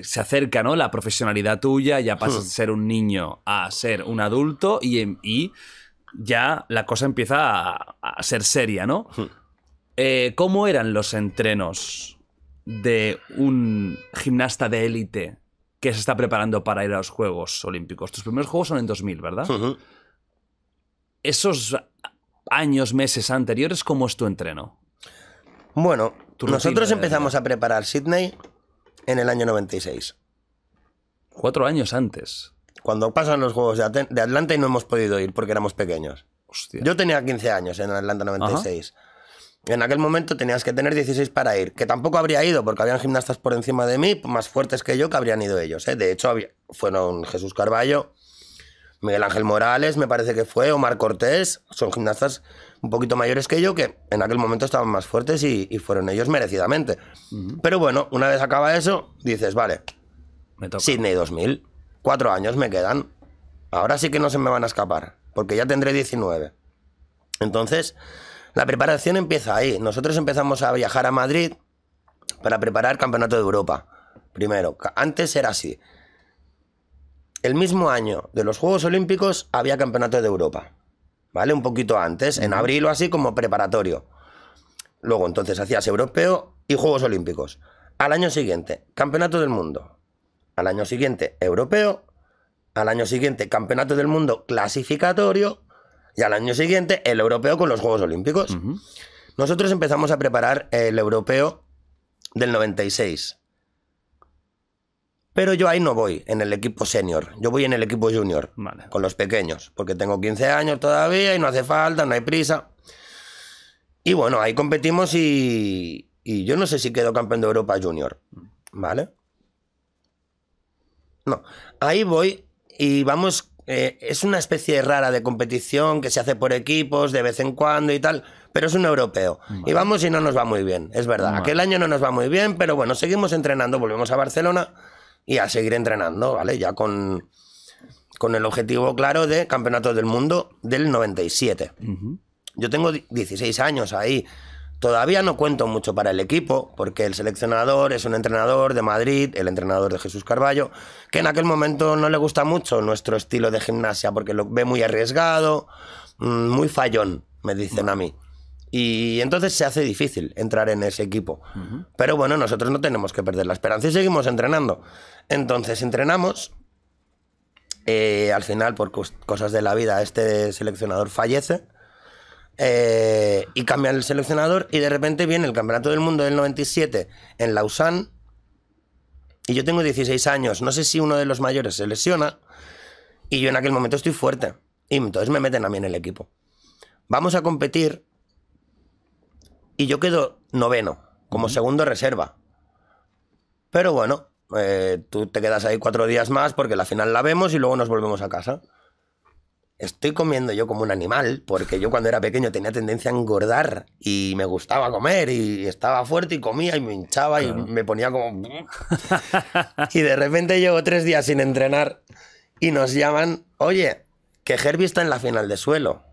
Se acerca, ¿no? La profesionalidad tuya, ya pasas hmm. de ser un niño a ser un adulto y, em, ya la cosa empieza a, ser seria, ¿no? Hmm. Eh, ¿Cómo eran los entrenos de un gimnasta de élite que se está preparando para ir a los Juegos Olímpicos? Tus primeros Juegos son en 2000, ¿verdad? Esos años, meses anteriores, ¿cómo es tu entreno? Bueno, nosotros empezamos a preparar Sydney en el año 96. Cuatro años antes. Cuando pasan los Juegos de, Atlanta y no hemos podido ir porque éramos pequeños. Yo tenía 15 años en Atlanta 96. En aquel momento tenías que tener 16 para ir, que tampoco habría ido porque habían gimnastas por encima de mí, más fuertes que yo, que habrían ido ellos. ¿eh? De hecho, fueron Jesús Carballo, Miguel Ángel Morales, me parece que fue, Omar Cortés, son gimnastas un poquito mayores que yo, que en aquel momento estaban más fuertes y, fueron ellos merecidamente. Pero bueno, una vez acaba eso, dices, vale, me Sydney 2000, cuatro años me quedan. Ahora sí que no se me van a escapar, porque ya tendré 19. Entonces, la preparación empieza ahí. Nosotros empezamos a viajar a Madrid para preparar Campeonato de Europa. Primero, antes era así. El mismo año de los Juegos Olímpicos había Campeonato de Europa. ¿vale? Un poquito antes, en abril o así, como preparatorio. Luego, entonces, hacías europeo y Juegos Olímpicos. Al año siguiente, Campeonato del Mundo. Al año siguiente, europeo. Al año siguiente, Campeonato del Mundo clasificatorio. Y al año siguiente, el europeo con los Juegos Olímpicos. Nosotros empezamos a preparar el europeo del 96. Pero yo ahí no voy, en el equipo senior. Yo voy en el equipo junior, con los pequeños, porque tengo 15 años todavía y no hace falta, no hay prisa. Y bueno, ahí competimos y, yo no sé si quedo campeón de Europa junior, ¿vale? No, ahí voy y vamos eh, es una especie rara de competición que se hace por equipos de vez en cuando y tal, pero es un europeo. Y vamos y no nos va muy bien, es verdad. Aquel año no nos va muy bien, pero bueno, seguimos entrenando, volvemos a Barcelona y a seguir entrenando, ¿vale? Ya con, con el objetivo claro de campeonato del mundo del 97. Yo tengo 16 años ahí. Todavía no cuento mucho para el equipo, porque el seleccionador es un entrenador de Madrid, el entrenador de Jesús Carballo, que en aquel momento no le gusta mucho nuestro estilo de gimnasia, porque lo ve muy arriesgado, mm, muy fallón, me dicen a mí. Y entonces se hace difícil entrar en ese equipo. Pero bueno, nosotros no tenemos que perder la esperanza y seguimos entrenando. Entonces entrenamos. Eh, al final, por cosas de la vida, este seleccionador fallece. Eh, y cambia el seleccionador. Y de repente viene el Campeonato del Mundo del 97 en Lausanne. Y yo tengo 16 años. No sé si uno de los mayores se lesiona. Y yo en aquel momento estoy fuerte. Y entonces me meten a mí en el equipo. Vamos a competir y yo quedo noveno, como segundo reserva. Pero bueno, eh, tú te quedas ahí cuatro días más porque la final la vemos y luego nos volvemos a casa. Estoy comiendo yo como un animal, porque yo cuando era pequeño tenía tendencia a engordar y me gustaba comer y estaba fuerte y comía y me hinchaba y me ponía como... y de repente llevo tres días sin entrenar y nos llaman, oye, que Herbie está en la final de suelo.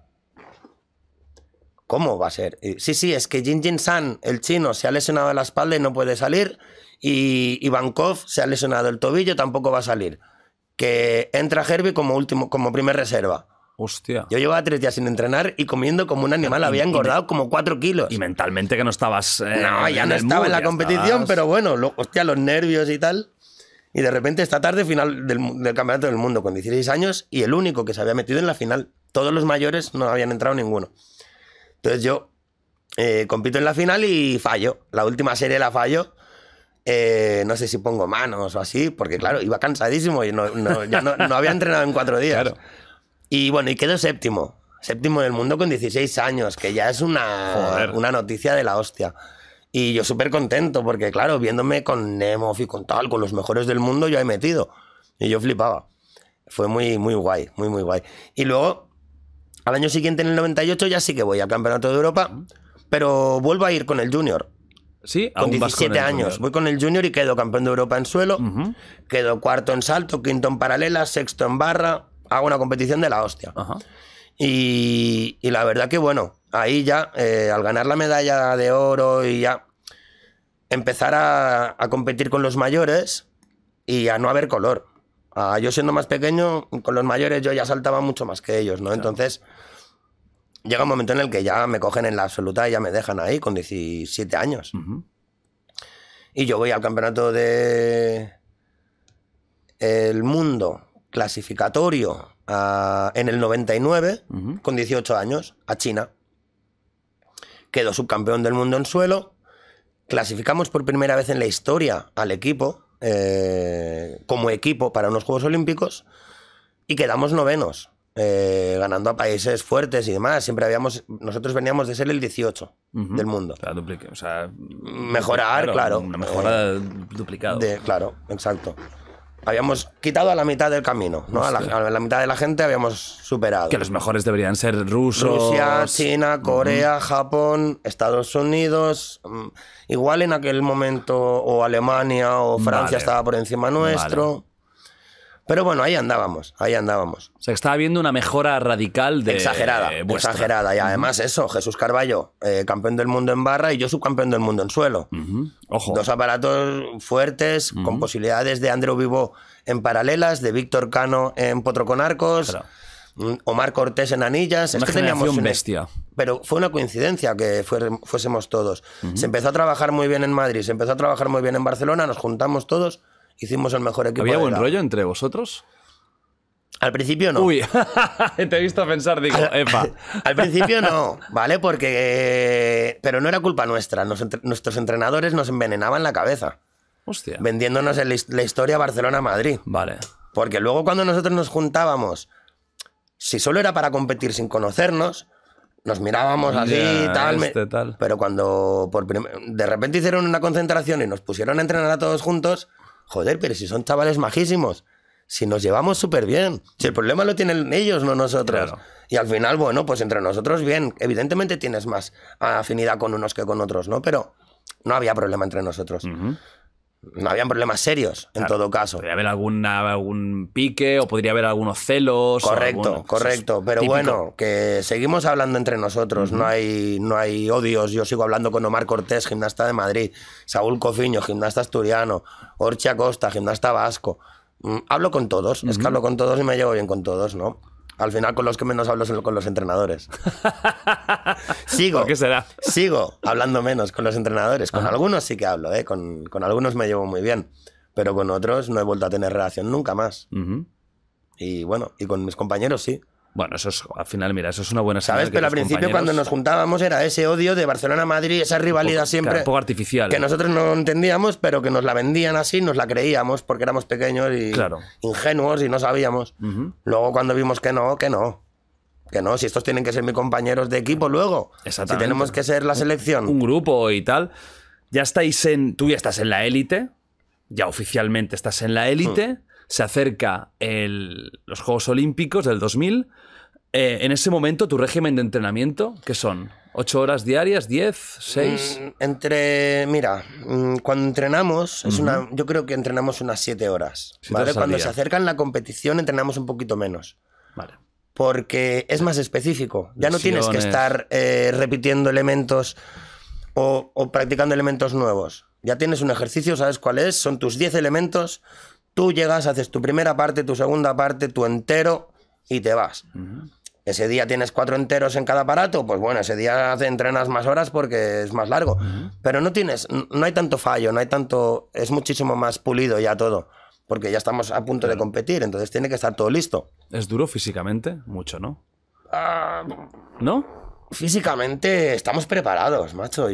¿Cómo va a ser? Eh, sí, sí, es que Jin Jin San, el chino, se ha lesionado la espalda y no puede salir. Y Ivankov se ha lesionado el tobillo, tampoco va a salir. Que entra Herbie como, último, como primer reserva. Hostia. Yo llevaba tres días sin entrenar y comiendo como un animal. Había engordado como cuatro kilos. Y mentalmente que no estabas. Eh, no, ya no estaba en la competición, pero bueno, hostia, los nervios y tal. Y de repente esta tarde, final del, del, Campeonato del Mundo, con 16 años, y el único que se había metido en la final. Todos los mayores no habían entrado ninguno. Entonces yo eh, compito en la final y fallo. La última serie la fallo. Eh, no sé si pongo manos o así, porque claro, iba cansadísimo y no, había entrenado en cuatro días. Y bueno, y quedo séptimo. Séptimo del mundo con 16 años, que ya es una, noticia de la hostia. Y yo súper contento, porque claro, viéndome con Nemo, y con tal, con los mejores del mundo, yo he metido. Y yo flipaba. Fue muy, muy guay, muy, muy guay. Y luego al año siguiente, en el 98, ya sí que voy al Campeonato de Europa, pero vuelvo a ir con el Junior. Sí, con 17 años. Voy con el Junior y quedo campeón de Europa en suelo, quedo cuarto en salto, quinto en paralela, sexto en barra, hago una competición de la hostia. y, la verdad que bueno, ahí ya, eh, al ganar la medalla de oro y ya empezar a, a competir con los mayores y a no haber color. Ah, yo siendo más pequeño, con los mayores yo ya saltaba mucho más que ellos, ¿no? Entonces, llega un momento en el que ya me cogen en la absoluta y ya me dejan ahí con 17 años. Y yo voy al campeonato de el mundo clasificatorio ah, en el 99, con 18 años, a China. Quedo subcampeón del mundo en suelo. Clasificamos por primera vez en la historia al equipo eh, como equipo para unos Juegos Olímpicos y quedamos novenos, eh, ganando a países fuertes y demás. Siempre habíamos, nosotros veníamos de ser el 18 del mundo. mejorar, claro. una mejora eh, duplicado. claro, exacto. Habíamos quitado a la mitad del camino, ¿no? A la, mitad de la gente habíamos superado. Que los mejores deberían ser rusos. Rusia, China, Corea, Japón, Estados Unidos. Mm, igual en aquel momento o Alemania o Francia estaba por encima nuestro. Pero bueno, ahí andábamos, ahí andábamos. se estaba viendo una mejora radical de. Exagerada, exagerada. Y además, eso, Jesús Carballo, eh, campeón del mundo en barra y yo subcampeón del mundo en suelo. Dos aparatos fuertes, con posibilidades de Andrew Vivo en paralelas, de Víctor Cano en Potro con Arcos. Mm, Omar Cortés en anillas. es que teníamos bestia. Pero fue una coincidencia que fuésemos todos. Se empezó a trabajar muy bien en Madrid, se empezó a trabajar muy bien en Barcelona, nos juntamos todos Hicimos el mejor equipo. ¿Había buen rollo entre vosotros? Al principio no. Uy, te he visto pensar, digo, epa. al principio no, ¿vale? Porque. Eh, pero no era culpa nuestra. nuestros entrenadores nos envenenaban la cabeza. Hostia. Vendiéndonos la historia Barcelona-Madrid. Vale. Porque luego cuando nosotros nos juntábamos, si solo era para competir sin conocernos, nos mirábamos así, este, tal, Pero cuando de repente hicieron una concentración y nos pusieron a entrenar a todos juntos Joder, pero si son chavales majísimos, si nos llevamos súper bien, si el problema lo tienen ellos, no nosotros. Y al final, bueno, pues entre nosotros bien. Evidentemente tienes más afinidad con unos que con otros, ¿no? Pero no había problema entre nosotros. No habían problemas serios, en todo caso. Podría haber alguna, algún pique o podría haber algunos celos. Correcto, correcto. Pero bueno, que seguimos hablando entre nosotros. no, hay, no hay odios. Yo sigo hablando con Omar Cortés, gimnasta de Madrid. Saúl Cofiño, gimnasta asturiano. Orchi Acosta, gimnasta vasco. Mm, hablo con todos. Es que hablo con todos y me llevo bien con todos, ¿no? Al final con los que menos hablo son con los entrenadores. sigo. será? Sigo hablando menos con los entrenadores. Con algunos sí que hablo, ¿eh? Con, algunos me llevo muy bien, pero con otros no he vuelto a tener relación nunca más. Y bueno, y con mis compañeros sí. Bueno, eso es, al final, mira, eso es una buena saber ¿Sabes? Pero al principio cuando nos juntábamos era ese odio de Barcelona-Madrid, esa rivalidad siempre... un poco artificial. Que nosotros no entendíamos, pero que nos la vendían así, nos la creíamos porque éramos pequeños y ingenuos y no sabíamos. Luego cuando vimos que no, que no. Que no, si estos tienen que ser mis compañeros de equipo luego. Exactamente. Si tenemos que ser la selección. Un, grupo y tal. Ya estáis en... Tú ya estás en la élite. Ya oficialmente estás en la élite. Hmm se acerca los Juegos Olímpicos del 2000. Eh, en ese momento, tu régimen de entrenamiento, ¿qué son? ¿Ocho horas diarias? ¿Diez? ¿Seis? Mm, entre. Mira, mm, cuando entrenamos, es una, yo creo que entrenamos unas siete horas. cuando se acercan la competición, entrenamos un poquito menos. Vale. Porque es más específico. Ya no tienes que estar eh, repitiendo elementos o, o practicando elementos nuevos. Ya tienes un ejercicio, sabes cuál es, son tus 10 elementos, Tú llegas, haces tu primera parte, tu segunda parte, tu entero y te vas. Ese día tienes cuatro enteros en cada aparato, pues bueno, ese día entrenas más horas porque es más largo. Pero no tienes, no hay tanto fallo, no hay tanto, es muchísimo más pulido ya todo porque ya estamos a punto de competir, entonces tiene que estar todo listo. ¿Es duro físicamente? Mucho, ¿no? Ah, ¿No? Físicamente estamos preparados, macho.